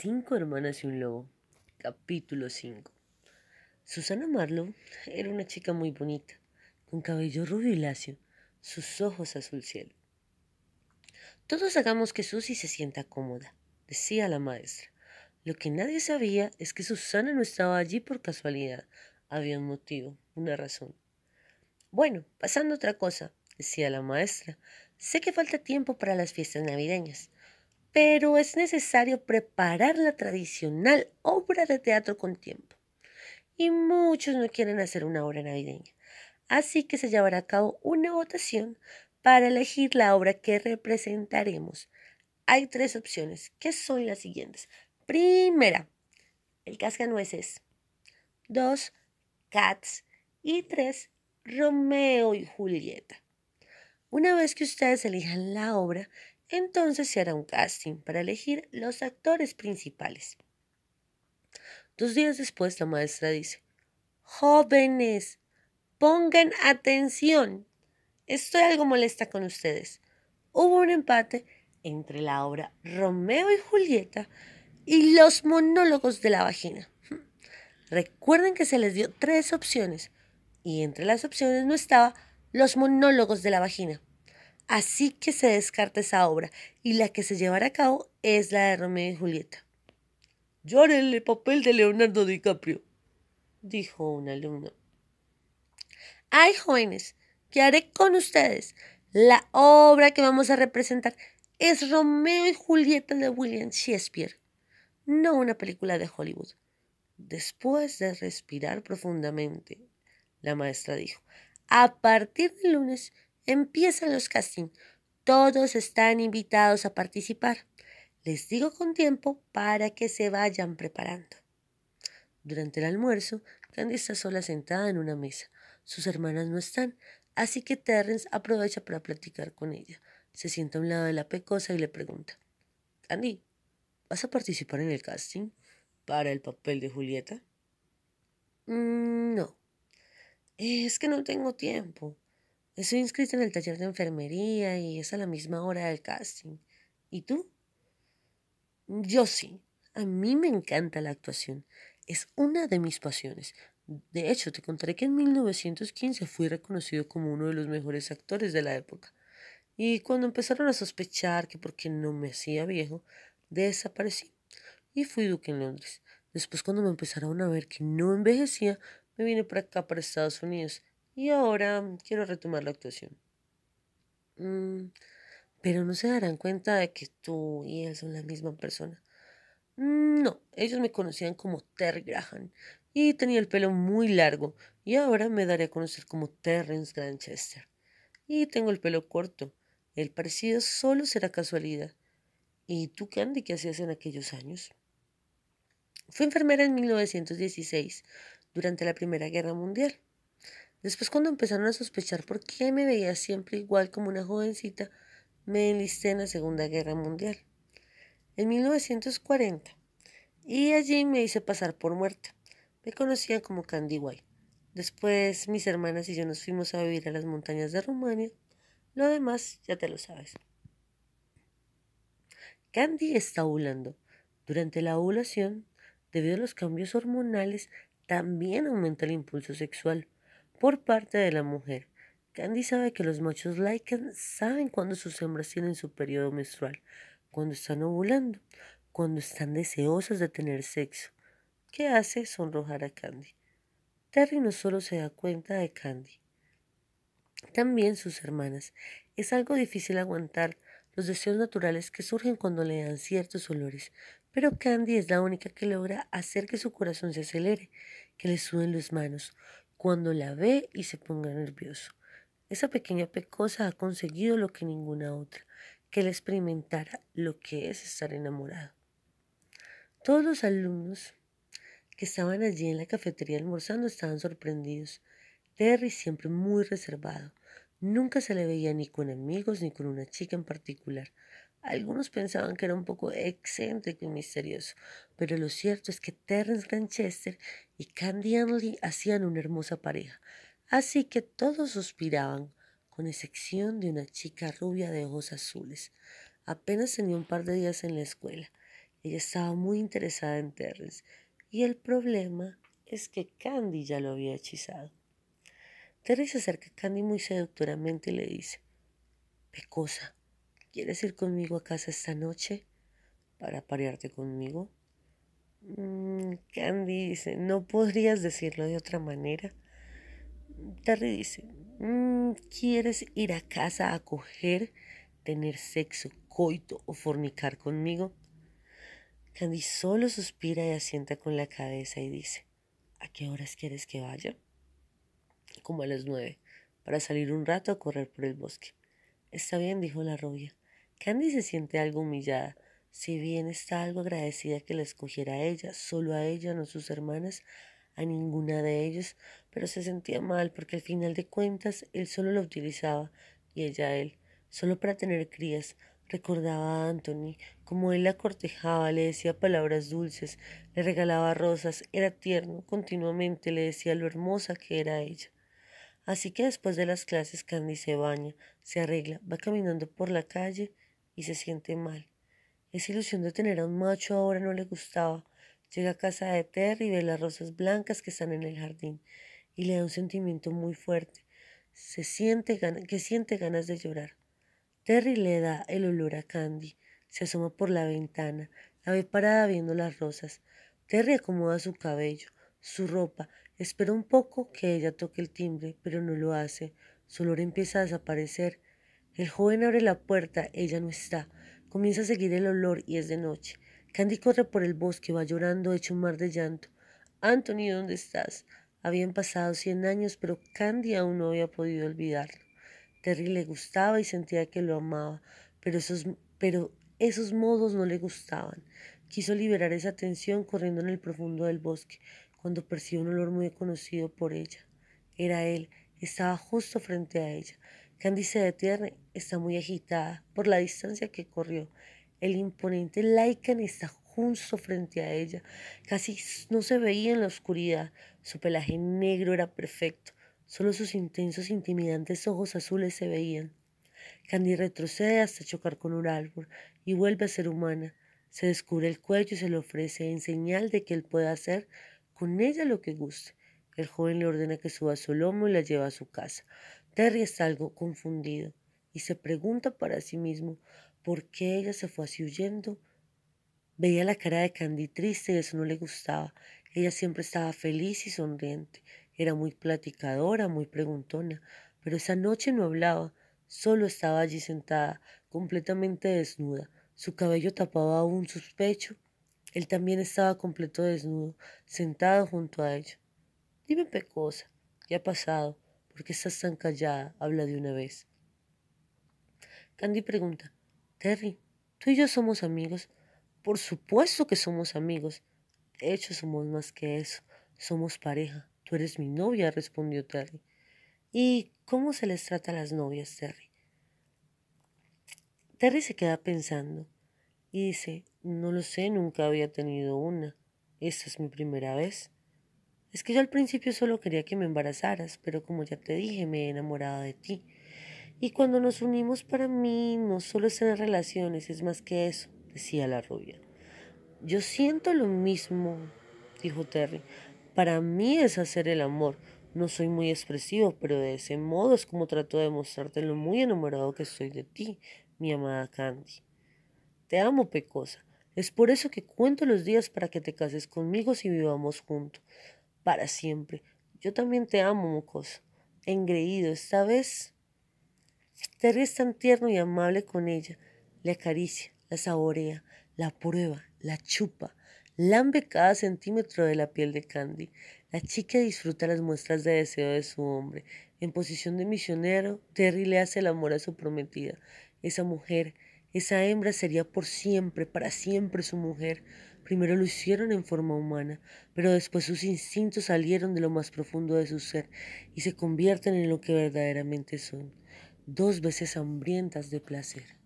Cinco hermanas y un lobo. Capítulo 5. Susana Marlowe era una chica muy bonita, con cabello rubio y lacio, sus ojos azul cielo. Todos hagamos que Susy se sienta cómoda, decía la maestra. Lo que nadie sabía es que Susana no estaba allí por casualidad. Había un motivo, una razón. Bueno, pasando otra cosa, decía la maestra, sé que falta tiempo para las fiestas navideñas pero es necesario preparar la tradicional obra de teatro con tiempo. Y muchos no quieren hacer una obra navideña, así que se llevará a cabo una votación para elegir la obra que representaremos. Hay tres opciones, que son las siguientes. Primera, el cascanueces. Dos, Cats. Y tres, Romeo y Julieta. Una vez que ustedes elijan la obra, entonces se hará un casting para elegir los actores principales. Dos días después la maestra dice, jóvenes, pongan atención. Estoy algo molesta con ustedes. Hubo un empate entre la obra Romeo y Julieta y los monólogos de la vagina. Recuerden que se les dio tres opciones y entre las opciones no estaba los monólogos de la vagina. Así que se descarta esa obra y la que se llevará a cabo es la de Romeo y Julieta. Yo haré el papel de Leonardo DiCaprio, dijo un alumno. Ay, jóvenes, ¿qué haré con ustedes? La obra que vamos a representar es Romeo y Julieta de William Shakespeare, no una película de Hollywood. Después de respirar profundamente, la maestra dijo, a partir del lunes Empiezan los castings. Todos están invitados a participar. Les digo con tiempo para que se vayan preparando. Durante el almuerzo, Candy está sola sentada en una mesa. Sus hermanas no están, así que Terrence aprovecha para platicar con ella. Se sienta a un lado de la pecosa y le pregunta: Candy, ¿vas a participar en el casting para el papel de Julieta? Mm, no. Es que no tengo tiempo. Estoy inscrita en el taller de enfermería y es a la misma hora del casting. ¿Y tú? Yo sí. A mí me encanta la actuación. Es una de mis pasiones. De hecho, te contaré que en 1915 fui reconocido como uno de los mejores actores de la época. Y cuando empezaron a sospechar que porque no me hacía viejo, desaparecí y fui duque en Londres. Después cuando me empezaron a ver que no envejecía, me vine para acá, para Estados Unidos. Y ahora quiero retomar la actuación. Mm, pero no se darán cuenta de que tú y él son la misma persona. Mm, no, ellos me conocían como Ter Graham y tenía el pelo muy largo y ahora me daré a conocer como Terrence Granchester. Y tengo el pelo corto. El parecido solo será casualidad. ¿Y tú, Candy, qué hacías en aquellos años? Fue enfermera en 1916, durante la Primera Guerra Mundial. Después cuando empezaron a sospechar por qué me veía siempre igual como una jovencita, me enlisté en la Segunda Guerra Mundial, en 1940, y allí me hice pasar por muerta. Me conocían como Candy White. Después mis hermanas y yo nos fuimos a vivir a las montañas de Rumania. Lo demás ya te lo sabes. Candy está ovulando. Durante la ovulación, debido a los cambios hormonales, también aumenta el impulso sexual por parte de la mujer. Candy sabe que los machos Lycan saben cuando sus hembras tienen su periodo menstrual, cuando están ovulando, cuando están deseosos de tener sexo. ¿Qué hace sonrojar a Candy? Terry no solo se da cuenta de Candy, también sus hermanas. Es algo difícil aguantar los deseos naturales que surgen cuando le dan ciertos olores, pero Candy es la única que logra hacer que su corazón se acelere, que le suden las manos, cuando la ve y se ponga nervioso. Esa pequeña pecosa ha conseguido lo que ninguna otra, que la experimentara lo que es estar enamorado. Todos los alumnos que estaban allí en la cafetería almorzando estaban sorprendidos. Terry siempre muy reservado. Nunca se le veía ni con amigos ni con una chica en particular. Algunos pensaban que era un poco excéntrico y misterioso, pero lo cierto es que Terrence Lanchester y Candy Anley hacían una hermosa pareja, así que todos suspiraban, con excepción de una chica rubia de ojos azules. Apenas tenía un par de días en la escuela. Ella estaba muy interesada en Terrence y el problema es que Candy ya lo había hechizado. Terrence se acerca a Candy muy seductoramente y le dice, Pecosa, ¿Quieres ir conmigo a casa esta noche para parearte conmigo? Mm, Candy dice, no podrías decirlo de otra manera. Terry dice, mm, ¿quieres ir a casa a coger, tener sexo, coito o fornicar conmigo? Candy solo suspira y asienta con la cabeza y dice, ¿a qué horas quieres que vaya? Como a las nueve, para salir un rato a correr por el bosque. Está bien, dijo la rubia. Candy se siente algo humillada, si bien está algo agradecida que la escogiera a ella, solo a ella, no a sus hermanas, a ninguna de ellas, pero se sentía mal porque al final de cuentas él solo la utilizaba y ella a él, solo para tener crías. Recordaba a Anthony, como él la cortejaba, le decía palabras dulces, le regalaba rosas, era tierno, continuamente le decía lo hermosa que era ella. Así que después de las clases Candy se baña, se arregla, va caminando por la calle y se siente mal. Esa ilusión de tener a un macho ahora no le gustaba. Llega a casa de Terry y ve las rosas blancas que están en el jardín y le da un sentimiento muy fuerte. Se siente que siente ganas de llorar. Terry le da el olor a Candy. Se asoma por la ventana. La ve parada viendo las rosas. Terry acomoda su cabello, su ropa. Espera un poco que ella toque el timbre, pero no lo hace. Su olor empieza a desaparecer el joven abre la puerta, ella no está. Comienza a seguir el olor y es de noche. Candy corre por el bosque, va llorando, hecho un mar de llanto. Anthony, ¿dónde estás? Habían pasado cien años, pero Candy aún no había podido olvidarlo. Terry le gustaba y sentía que lo amaba, pero esos, pero esos modos no le gustaban. Quiso liberar esa tensión corriendo en el profundo del bosque, cuando percibió un olor muy conocido por ella. Era él, estaba justo frente a ella. Candy se detiene, está muy agitada por la distancia que corrió. El imponente Lycan está justo frente a ella. Casi no se veía en la oscuridad. Su pelaje negro era perfecto. Solo sus intensos, intimidantes ojos azules se veían. Candy retrocede hasta chocar con un árbol y vuelve a ser humana. Se descubre el cuello y se le ofrece en señal de que él puede hacer con ella lo que guste. El joven le ordena que suba a su lomo y la lleva a su casa. Terry es algo confundido y se pregunta para sí mismo por qué ella se fue así huyendo. Veía la cara de Candy triste y eso no le gustaba. Ella siempre estaba feliz y sonriente. Era muy platicadora, muy preguntona, pero esa noche no hablaba, solo estaba allí sentada, completamente desnuda. Su cabello tapaba un sus Él también estaba completo desnudo, sentado junto a ella. Dime, Pecosa, ¿qué ha pasado? ¿Por qué estás tan callada? habla de una vez. Candy pregunta, Terry, ¿tú y yo somos amigos? Por supuesto que somos amigos. De hecho, somos más que eso. Somos pareja. Tú eres mi novia, respondió Terry. ¿Y cómo se les trata a las novias, Terry? Terry se queda pensando y dice, no lo sé, nunca había tenido una. Esta es mi primera vez. Es que yo al principio solo quería que me embarazaras, pero como ya te dije, me he enamorado de ti. Y cuando nos unimos para mí no solo es en relaciones, es más que eso, decía la rubia. Yo siento lo mismo, dijo Terry. Para mí es hacer el amor. No soy muy expresivo, pero de ese modo es como trato de mostrarte lo muy enamorado que estoy de ti, mi amada Candy. Te amo, Pecosa. Es por eso que cuento los días para que te cases conmigo si vivamos juntos para siempre. Yo también te amo, mucoso, engreído. Esta vez, Terry es tan tierno y amable con ella. Le acaricia, la saborea, la prueba, la chupa, lambe cada centímetro de la piel de Candy. La chica disfruta las muestras de deseo de su hombre. En posición de misionero, Terry le hace el amor a su prometida. Esa mujer esa hembra sería por siempre, para siempre su mujer. Primero lo hicieron en forma humana, pero después sus instintos salieron de lo más profundo de su ser y se convierten en lo que verdaderamente son, dos veces hambrientas de placer.